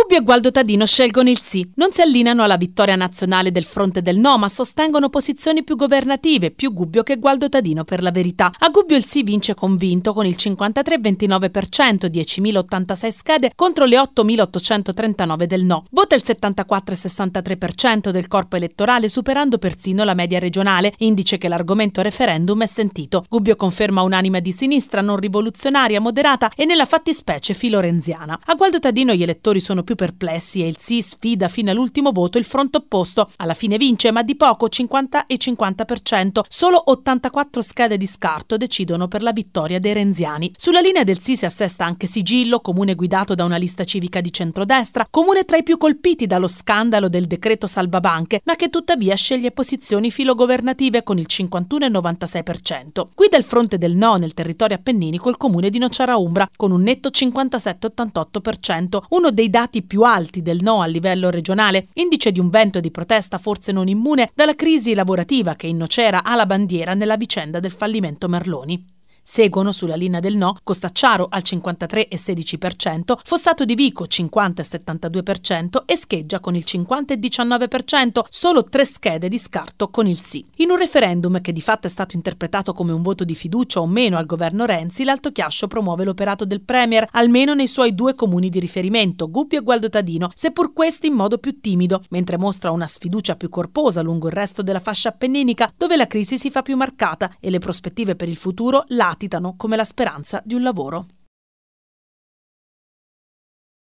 Gubbio e Gualdo Tadino scelgono il sì, non si allineano alla vittoria nazionale del fronte del no, ma sostengono posizioni più governative, più Gubbio che Gualdo Tadino per la verità. A Gubbio il sì vince convinto con il 53,29%, 10.086 schede contro le 8.839 del no. Vota il 74,63% del corpo elettorale, superando persino la media regionale, indice che l'argomento referendum è sentito. Gubbio conferma un'anima di sinistra, non rivoluzionaria, moderata e nella fattispecie filorenziana. A Gualdo Tadino gli elettori sono più più perplessi e il sì sfida fino all'ultimo voto il fronte opposto. Alla fine vince, ma di poco, 50 e 50%. Solo 84 schede di scarto decidono per la vittoria dei renziani. Sulla linea del sì si assesta anche Sigillo, comune guidato da una lista civica di centrodestra, comune tra i più colpiti dallo scandalo del decreto salvabanche, ma che tuttavia sceglie posizioni filogovernative con il 51 e 96%. Guida il fronte del no nel territorio appenninico il comune di Nocera Umbra, con un netto 57-88%, uno dei dati voti più alti del no a livello regionale, indice di un vento di protesta forse non immune dalla crisi lavorativa che innocera alla bandiera nella vicenda del fallimento Merloni. Seguono sulla linea del no Costacciaro al 53,16%, Fossato di Vico 50,72% e Scheggia con il 50,19%, solo tre schede di scarto con il sì. In un referendum che di fatto è stato interpretato come un voto di fiducia o meno al governo Renzi, l'Alto Chiascio promuove l'operato del Premier, almeno nei suoi due comuni di riferimento, Gubbio e Gualdotadino, seppur questi in modo più timido, mentre mostra una sfiducia più corposa lungo il resto della fascia appenninica, dove la crisi si fa più marcata e le prospettive per il futuro latitano latitano come la speranza di un lavoro.